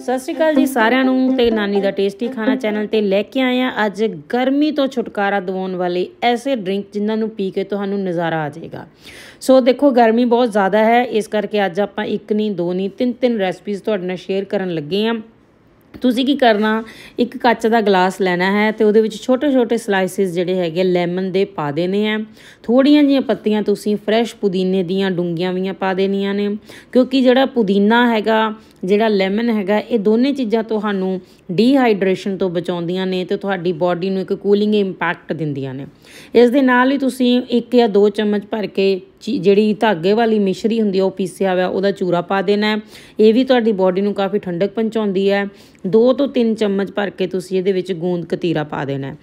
ਸਤਿ ਸ਼੍ਰੀ ਅਕਾਲ ਜੀ ਸਾਰਿਆਂ ਨੂੰ ਤੇ ਨਾਨੀ ਦਾ ਟੇਸਟੀ ਖਾਣਾ ਚੈਨਲ ਤੇ ਲੈ ਕੇ ਆਏ ਆ ਅੱਜ ਗਰਮੀ ਤੋਂ ਛੁਟਕਾਰਾ ਦਿਵਾਉਣ ਵਾਲੇ ਐਸੇ ਡਰਿੰਕ ਜਿਨ੍ਹਾਂ ਨੂੰ ਪੀ ਕੇ ਤੁਹਾਨੂੰ ਨਜ਼ਾਰਾ ਆ ਜਾਏਗਾ ਸੋ ਦੇਖੋ ਗਰਮੀ ਬਹੁਤ ਜ਼ਿਆਦਾ ਹੈ ਇਸ ਕਰਕੇ ਅੱਜ ਆਪਾਂ ਇੱਕ ਨਹੀਂ ਦੋ ਨਹੀਂ ਤਿੰਨ ਤਿੰਨ ਰੈਸਪੀਜ਼ ਤੁਹਾਡੇ ਨਾਲ ਸ਼ੇਅਰ ਕਰਨ ਲੱਗੇ ਆ ਤੁਸੀਂ ਕੀ ਕਰਨਾ ਇੱਕ ਕੱਚ ਦਾ ਗਲਾਸ ਲੈਣਾ ਹੈ ਤੇ ਉਹਦੇ ਵਿੱਚ ਛੋਟੇ-ਛੋਟੇ ਸਲਾਈਸਿਸ ਜਿਹੜੇ ਹੈਗੇ ਲੈਮਨ ਦੇ ਪਾ ਦੇਣੇ ਆ ਥੋੜੀਆਂ ਜੀਆਂ ਪੱਤੀਆਂ ਤੁਸੀਂ ਫਰੈਸ਼ ਪੁਦੀਨੇ ਦੀਆਂ ਡੁੰਗੀਆਂ ਵੀਆਂ ਪਾ ਦੇਣੀਆਂ ਨੇ ਕਿਉਂਕਿ ਜਿਹੜਾ ਪੁਦੀਨਾ ਹੈਗਾ ਜਿਹੜਾ ਲੈਮਨ ਹੈਗਾ ਇਹ ਦੋਨੇ ਚੀਜ਼ਾਂ ਤੁਹਾਨੂੰ ਡੀਹਾਈਡਰੇਸ਼ਨ ਤੋਂ ਬਚਾਉਂਦੀਆਂ ਨੇ ਤੇ ਤੁਹਾਡੀ ਬਾਡੀ ਨੂੰ ਇੱਕ ਕੂਲਿੰਗ ਇੰਪੈਕਟ ਦਿੰਦੀਆਂ ਨੇ ਇਸ ਦੇ ਨਾਲ ਹੀ ਤੁਸੀਂ ਇੱਕ ਜਾਂ ਦੋ ਚਮਚ ਭਰ ਕੇ ਜਿਹੜੀ ਧਾਗੇ ਵਾਲੀ ਮਿਸ਼ਰੀ ਹੁੰਦੀ ਹੈ ਉਹ ਪੀਸਿਆ ਹੋਇਆ ਉਹਦਾ ਚੂਰਾ ਪਾ ਦੇਣਾ ਹੈ ਇਹ ਵੀ ਤੁਹਾਡੀ ਬਾਡੀ ਨੂੰ ਕਾਫੀ ਠੰਡਕ ਪਹੁੰਚਾਉਂਦੀ ਹੈ 2 ਤੋਂ 3 ਚਮਚ ਭਰ ਕੇ ਤੁਸੀਂ ਇਹਦੇ ਵਿੱਚ ਗੂੰਦ ਕਤੀਰਾ ਪਾ ਦੇਣਾ ਹੈ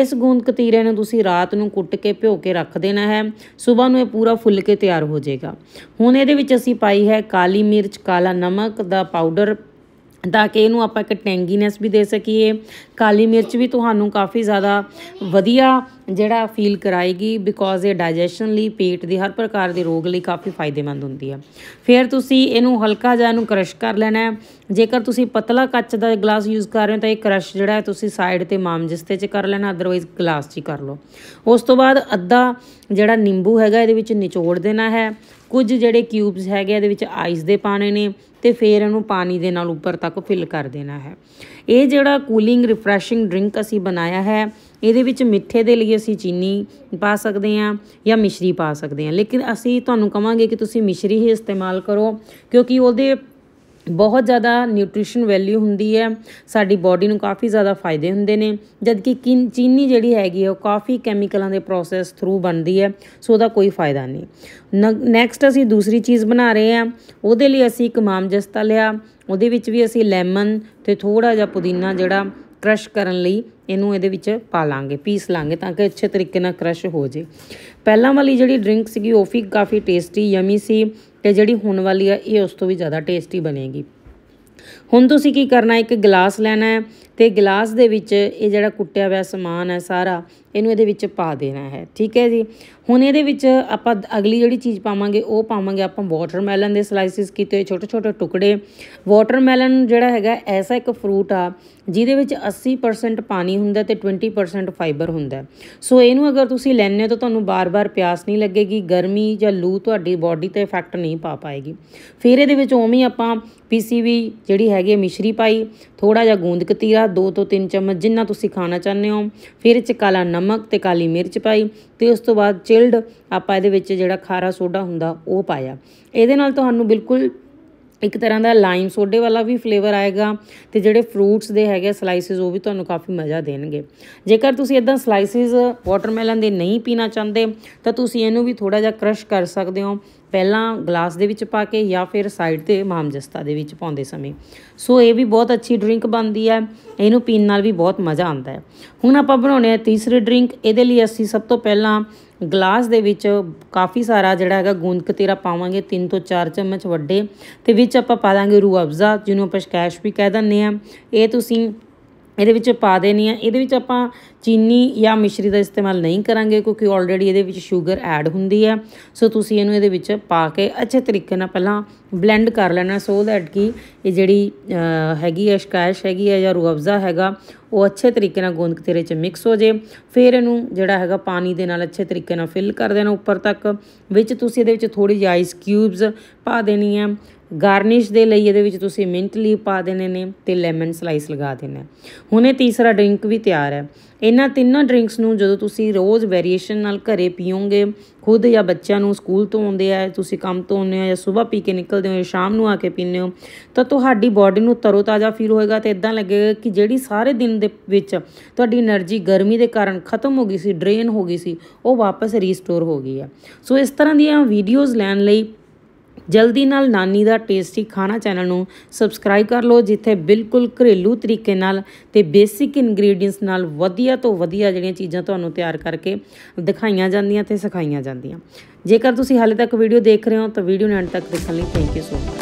ਇਸ ਗੂੰਦ ਕਤੀਰੇ ਨੂੰ ਤੁਸੀਂ ਰਾਤ ਨੂੰ ਕੁੱਟ ਕੇ ਭਿਓ ਕੇ ਰੱਖ ਦੇਣਾ ਹੈ ਸਵੇਰ ਨੂੰ ਇਹ ਪੂਰਾ ਫੁੱਲ ਕੇ ਤਿਆਰ ਹੋ ਜਾਏਗਾ ਹੁਣ ਇਹਦੇ ਵਿੱਚ ਅਸੀਂ ਪਾਈ ਹੈ ਕਾਲੀ ਮਿਰਚ ਕਾਲਾ ਨਮਕ ਦਾ ਪਾਊਡਰ ਤਾਂ ਕਿ ਇਹਨੂੰ ਆਪਾਂ ਇੱਕ ਟੈਂਗੀਨੈਸ ਵੀ ਦੇ ਸਕੀਏ ਕਾਲੀ ਮਿਰਚ ਵੀ ਤੁਹਾਨੂੰ ਕਾਫੀ ਜ਼ਿਆਦਾ ਵਧੀਆ ਜਿਹੜਾ ਫੀਲ ਕਰਾਏਗੀ ਬਿਕੋਜ਼ ਇਹ ਡਾਈਜੈਸ਼ਨ ਲਈ ਪੇਟ ਦੇ ਹਰ ਪ੍ਰਕਾਰ ਦੇ ਰੋਗ ਲਈ ਕਾਫੀ ਫਾਇਦੇਮੰਦ ਹੁੰਦੀ ਆ ਫਿਰ ਤੁਸੀਂ ਇਹਨੂੰ ਹਲਕਾ ਜਿਹਾ ਇਹਨੂੰ ਕ੍ਰਸ਼ ਕਰ ਲੈਣਾ ਹੈ ਜੇਕਰ ਤੁਸੀਂ ਪਤਲਾ ਕੱਚ ਦਾ ਗਲਾਸ ਯੂਜ਼ ਕਰ ਰਹੇ ਹੋ ਤਾਂ ਇਹ ਕ੍ਰਸ਼ ਜਿਹੜਾ ਤੁਸੀਂ ਸਾਈਡ ਤੇ ਜਿਸਤੇ 'ਚ ਕਰ ਲੈਣਾ ਅਦਰਵਾਈਜ਼ ਗਲਾਸ 'ਚ ਹੀ ਕਰ ਲਓ ਉਸ ਤੋਂ ਬਾਅਦ ਅੱਧਾ ਜਿਹੜਾ ਨਿੰਬੂ ਹੈਗਾ ਇਹਦੇ ਵਿੱਚ ਨਿਚੋੜ ਦੇਣਾ ਹੈ ਕੁਝ ਜਿਹੜੇ ਕਿਊਬਸ ਹੈਗੇ ਇਹਦੇ ਵਿੱਚ ਆਈਸ ਦੇ ਪਾਣੇ ਨੇ ਤੇ ਫਿਰ ਇਹਨੂੰ ਪਾਣੀ ਦੇ ਨਾਲ ਉੱਪਰ ਤੱਕ ਫਿਲ ਕਰ ਦੇਣਾ ਹੈ ਇਹ ਜਿਹੜਾ ਕੂਲਿੰਗ ਰਿਫਰੈਸ਼ਿੰਗ ਡਰਿੰਕ ਅਸੀਂ ਬਣਾਇਆ ਹੈ ਇਹਦੇ ਵਿੱਚ ਮਿੱਠੇ ਦੇ ਲਈ ਅਸੀਂ ਚੀਨੀ ਪਾ ਸਕਦੇ ਹਾਂ ਜਾਂ ਮਿਸ਼ਰੀ ਪਾ ਸਕਦੇ ਹਾਂ ਲੇਕਿਨ ਅਸੀਂ ਤੁਹਾਨੂੰ ਕਵਾਂਗੇ ਕਿ ਤੁਸੀਂ ਮਿਸ਼ਰੀ ਹੀ ਇਸਤੇਮਾਲ ਕਰੋ ਕਿਉਂਕਿ ਉਹਦੇ ਬਹੁਤ ਜ਼ਿਆਦਾ ਨਿਊਟ੍ਰੀਸ਼ਨ ਵੈਲਿਊ ਹੁੰਦੀ ਹੈ ਸਾਡੀ ਬਾਡੀ ਨੂੰ ਕਾਫੀ ਜ਼ਿਆਦਾ ਫਾਇਦੇ ਹੁੰਦੇ ਨੇ ਜਦਕਿ ਚੀਨੀ ਜਿਹੜੀ ਹੈਗੀ ਉਹ ਕਾਫੀ ਕੈਮੀਕਲਾਂ ਦੇ ਪ੍ਰੋਸੈਸ ਥਰੂ ਬਣਦੀ ਹੈ ਸੋ ਉਹਦਾ ਕੋਈ ਫਾਇਦਾ ਨਹੀਂ ਨੈਕਸਟ ਅਸੀਂ ਦੂਸਰੀ ਚੀਜ਼ ਬਣਾ ਰਹੇ ਹਾਂ ਉਹਦੇ ਲਈ ਅਸੀਂ ਇੱਕ ਮਾਮਜਸਤਾ ਲਿਆ ਉਹਦੇ ਵਿੱਚ ਵੀ ਅਸੀਂ ਲੈਮਨ ਤੇ ਥੋੜਾ ਜਿਹਾ ਪੁਦੀਨਾ ਜਿਹੜਾ ਕ੍ਰਸ਼ ਕਰਨ ਲਈ ਇਹਨੂੰ ਇਹਦੇ ਵਿੱਚ ਪਾ ਲਾਂਗੇ ਪੀਸ ਲਾਂਗੇ ਤਾਂ ਕਿ ਅੱਛੇ ਤਰੀਕੇ ਨਾਲ ਕ੍ਰਸ਼ ਹੋ ਜੇ ਪਹਿਲਾਂ ਵਾਲੀ ਜਿਹੜੀ ਡਰਿੰਕ ਸੀਗੀ ਉਹ ਵੀ ਕਾਫੀ ਟੇਸਟੀ ਯਮੀ ਸੀ ਤੇ ਜਿਹੜੀ ਹੁਣ ਵਾਲੀ ਆ ਇਹ ਉਸ ਤੋਂ ਵੀ ਜ਼ਿਆਦਾ ਟੇਸਟੀ ਬਣੇਗੀ ਹੁਣ ਤੁਸੀਂ ਕੀ ਕਰਨਾ ਇੱਕ ਗਲਾਸ ਲੈਣਾ ਹੈ ਤੇ ਗਲਾਸ ਦੇ ਵਿੱਚ ਇਹ ਜਿਹੜਾ ਕੁੱਟਿਆ ਹੋਇਆ ਸਮਾਨ ਹੈ ਸਾਰਾ ਇਹਨੂੰ ਇਹਦੇ ਵਿੱਚ ਪਾ ਦੇਣਾ ਹੈ ਠੀਕ ਹੈ ਜੀ ਹੁਣ ਇਹਦੇ ਵਿੱਚ ਆਪਾਂ ਅਗਲੀ ਜਿਹੜੀ ਚੀਜ਼ ਪਾਵਾਂਗੇ ਉਹ ਪਾਵਾਂਗੇ ਆਪਾਂ ਵਾਟਰਮੈਲਨ ਦੇ ਸਲਾਈਸਿਸ ਕੀਤੇ ਹੋਏ ਛੋਟੇ ਛੋਟੇ ਟੁਕੜੇ ਵਾਟਰਮੈਲਨ ਜਿਹੜਾ ਹੈਗਾ ਐਸਾ ਇੱਕ ਫਰੂਟ ਆ ਜਿਹਦੇ ਵਿੱਚ 80% ਪਾਣੀ ਹੁੰਦਾ ਤੇ 20% ਫਾਈਬਰ ਹੁੰਦਾ ਸੋ ਇਹਨੂੰ ਅਗਰ ਤੁਸੀਂ ਲੈਣੇ ਹੋ ਤਾਂ ਤੁਹਾਨੂੰ ਬਾਰ-ਬਾਰ ਪਿਆਸ ਨਹੀਂ ਲੱਗੇਗੀ ਗਰਮੀ ਜਾਂ ਲੂ ਤੁਹਾਡੀ ਬਾਡੀ ਤੇ ਇਫੈਕਟ ਨਹੀਂ ਪਾ ਪਾਏਗੀ ਫਿਰ ਇਹਦੇ ਵਿੱਚ ਉਵੇਂ ਆਪਾਂ ਪੀਸੀਵੀ ਜਿਹੜੀ ਹੈਗੀ ਮਿਸ਼ਰੀ ਪਾਈ ਥੋੜਾ ਜਿਹਾ ਗੂੰਦ ਕਤੀਰਾ 2 ਤੋਂ 3 ਚਮਚ ਜਿੰਨਾ ਤੁਸੀਂ ਖਾਣਾ ਚਾਹੁੰਦੇ ਹੋ ਫਿਰ ਚਕਾਲਾ ਨਮਕ ਤੇ ਕਾਲੀ ਮਿਰਚ ਪਾਈ ਤੇ ਉਸ ਤੋਂ ਬਾਅਦ ਚਿਲਡ ਆਪਾਂ ਇਹਦੇ ਵਿੱਚ ਜਿਹੜਾ ਖਾਰਾ ਸੋਡਾ ਹੁੰਦਾ ਉਹ ਪਾਇਆ ਇਹਦੇ ਨਾਲ ਤੁਹਾਨੂੰ ਬਿਲਕੁਲ ਇੱਕ ਤਰ੍ਹਾਂ ਦਾ ਲਾਈਮ ਸੋਡੇ ਵਾਲਾ ਵੀ ਫਲੇਵਰ ਆਏਗਾ ਤੇ ਜਿਹੜੇ ਫਰੂਟਸ ਦੇ ਹੈਗੇ ਸਲਾਈਸਿਸ ਉਹ ਵੀ ਤੁਹਾਨੂੰ ਕਾਫੀ ਮਜ਼ਾ ਦੇਣਗੇ ਜੇਕਰ ਤੁਸੀਂ ਇਦਾਂ ਸਲਾਈਸਿਸ ਵਾਟਰਮੈਲਨ ਦੇ ਨਹੀਂ ਪੀਣਾ ਚਾਹੁੰਦੇ ਤਾਂ ਤੁਸੀਂ ਇਹਨੂੰ ਵੀ ਥੋੜਾ ਜਿਹਾ ਕ੍ਰਸ਼ ਕਰ ਸਕਦੇ ਹੋ ਪਹਿਲਾਂ ਗਲਾਸ ਦੇ ਵਿੱਚ ਪਾ ਕੇ ਜਾਂ ਫਿਰ ਸਾਈਡ ਤੇ ਮਾਮਜਸਤਾ ਦੇ ਵਿੱਚ ਪਾਉਂਦੇ ਸਮੇਂ ਸੋ ਇਹ ਵੀ ਬਹੁਤ ਅੱਛੀ ਡਰਿੰਕ ਬਣਦੀ ਹੈ ਇਹਨੂੰ ਪੀਣ ਨਾਲ ਵੀ ਬਹੁਤ ਮਜ਼ਾ ਆਉਂਦਾ ਹੈ ਹੁਣ ਆਪਾਂ ਬਣਾਉਣੇ ਆ ਤੀਸਰੀ ਡਰਿੰਕ ਇਹਦੇ ਲਈ ਅਸੀਂ ਸਭ ਤੋਂ ਪਹਿਲਾਂ ਗਲਾਸ ਦੇ ਵਿੱਚ ਕਾਫੀ ਸਾਰਾ ਜਿਹੜਾ ਹੈਗਾ ਗੂੰਦ ਕਤੀਰਾ ਪਾਵਾਂਗੇ 3 ਤੋਂ 4 ਚਮਚ ਵੱਡੇ ਤੇ ਵਿੱਚ ਆਪਾਂ ਪਾ ਦਾਂਗੇ ਰੂਹ ਅਫਜ਼ਾ ਜਿਹਨੂੰ ਆਪਾਂ ਸ਼ਕੈਸ਼ ਵੀ ਕਹਿ ਦਿੰਦੇ ਆ ਇਹ ਤੁਸੀਂ ਇਹਦੇ ਵਿੱਚ ਪਾ ਦੇਣੀ ਆ ਇਹਦੇ ਵਿੱਚ ਆਪਾਂ ਚੀਨੀ ਜਾਂ ਮਿਸ਼ਰੀ ਦਾ ਇਸਤੇਮਾਲ ਨਹੀਂ ਕਰਾਂਗੇ ਕਿਉਂਕਿ ਆਲਰੇਡੀ ਇਹਦੇ ਵਿੱਚ 슈ਗਰ ਐਡ ਹੁੰਦੀ ਆ ਸੋ ਤੁਸੀਂ ਇਹਨੂੰ ਇਹਦੇ ਵਿੱਚ ਪਾ ਕੇ ਅੱਛੇ ਤਰੀਕੇ ਨਾਲ ਪਹਿਲਾਂ ਬਲੈਂਡ ਕਰ ਲੈਣਾ ਸੋ ਦੈਟ ਕਿ ਇਹ ਜਿਹੜੀ ਹੈਗੀ ਹੈ ਸ਼ਕਾਇਸ਼ ਹੈਗੀ ਹੈ ਜਾਂ ਰੂਹਬਜ਼ਾ ਹੈਗਾ ਉਹ ਅੱਛੇ ਤਰੀਕੇ ਨਾਲ ਗੋਂਦ ਤੇਰੇ 'ਚ ਮਿਕਸ ਹੋ ਜੇ ਫਿਰ ਇਹਨੂੰ ਜਿਹੜਾ ਹੈਗਾ ਪਾਣੀ ਦੇ ਨਾਲ ਅੱਛੇ ਤਰੀਕੇ ਨਾਲ ਫਿਲ ਕਰ ਦੇਣਾ ਉੱਪਰ ਤੱਕ ਵਿੱਚ ਤੁਸੀਂ ਇਹਦੇ ਵਿੱਚ ਥੋੜੀ ਜਿਹੀ ਆਈਸ ਕਿਊਬਸ ਪਾ ਦੇਣੀ ਆ ਗਾਰਨਿਸ਼ ਦੇ ਲਈ ਇਹਦੇ ਵਿੱਚ ਤੁਸੀਂ ਮਿੰਟ ਲੀਫ ਪਾ ਦੇਣੇ ਨੇ ਤੇ ਲੈਮਨ ਸਲਾਈਸ ਲਗਾ ਦੇਣਾ ਹੁਣ ਇਹ ਤੀਸਰਾ ਡਰਿੰਕ ਵੀ ਤਿਆਰ ਹੈ ਇਹਨਾਂ ਤਿੰਨਾਂ ਡਰਿੰਕਸ ਨੂੰ ਜਦੋਂ ਤੁਸੀਂ ਰੋਜ਼ ਵੇਰੀਏਸ਼ਨ ਨਾਲ ਘਰੇ ਪੀਓਗੇ ਖੁਦ ਜਾਂ ਬੱਚਿਆਂ ਨੂੰ ਸਕੂਲ ਤੋਂ ਆਉਂਦੇ ਆ ਤੁਸੀਂ ਕੰਮ ਤੋਂ ਆਉਂਦੇ ਆ ਜਾਂ ਸਵੇਰ ਪੀ ਕੇ ਨਿਕਲਦੇ ਹੋ ਜਾਂ ਸ਼ਾਮ ਨੂੰ ਆ ਕੇ ਪੀਂਦੇ ਹੋ ਤਾਂ ਤੁਹਾਡੀ ਬਾਡੀ ਨੂੰ ਤਰੋਤਾਜ਼ਾ ਫੀਲ ਹੋਏਗਾ ਤੇ ਇਦਾਂ ਲੱਗੇਗਾ ਕਿ ਜਿਹੜੀ ਸਾਰੇ ਦਿਨ ਦੇ ਵਿੱਚ ਤੁਹਾਡੀ એનર્ਜੀ ਗਰਮੀ ਦੇ ਕਾਰਨ ਖਤਮ ਹੋ ਗਈ ਸੀ ਡਰੇਨ ਹੋ ਗਈ ਸੀ ਉਹ ਵਾਪਸ ਰੀਸਟੋਰ ਹੋ ਗਈ ਹੈ ਸੋ ਇਸ ਤਰ੍ਹਾਂ ਦੀਆਂ ਵੀਡੀਓਜ਼ ਲੈਣ ਲਈ ਜਲਦੀ ਨਾਲ ਨਾਨੀ ਦਾ ਟੇਸਟੀ ਖਾਣਾ ਚੈਨਲ ਨੂੰ ਸਬਸਕ੍ਰਾਈਬ ਕਰ ਲਓ ਜਿੱਥੇ ਬਿਲਕੁਲ ਘਰੇਲੂ ਤਰੀਕੇ ਨਾਲ ਤੇ ਬੇਸਿਕ ਇਨਗਰੀਡੀਅੰਟਸ ਨਾਲ ਵਧੀਆ ਤੋਂ ਵਧੀਆ ਜਿਹੜੀਆਂ ਚੀਜ਼ਾਂ ਤੁਹਾਨੂੰ ਤਿਆਰ ਕਰਕੇ ਦਿਖਾਈਆਂ ਜਾਂਦੀਆਂ ਤੇ ਸਿਖਾਈਆਂ ਜਾਂਦੀਆਂ ਜੇਕਰ ਤੁਸੀਂ ਹਾਲੇ ਤੱਕ ਵੀਡੀਓ ਦੇਖ ਰਹੇ ਹੋ ਤਾਂ ਵੀਡੀਓ ਨੂੰ ਅੰਤ ਤੱਕ ਦੇਖਣ ਲਈ ਥੈਂਕ ਯੂ ਸੋ ਮਚ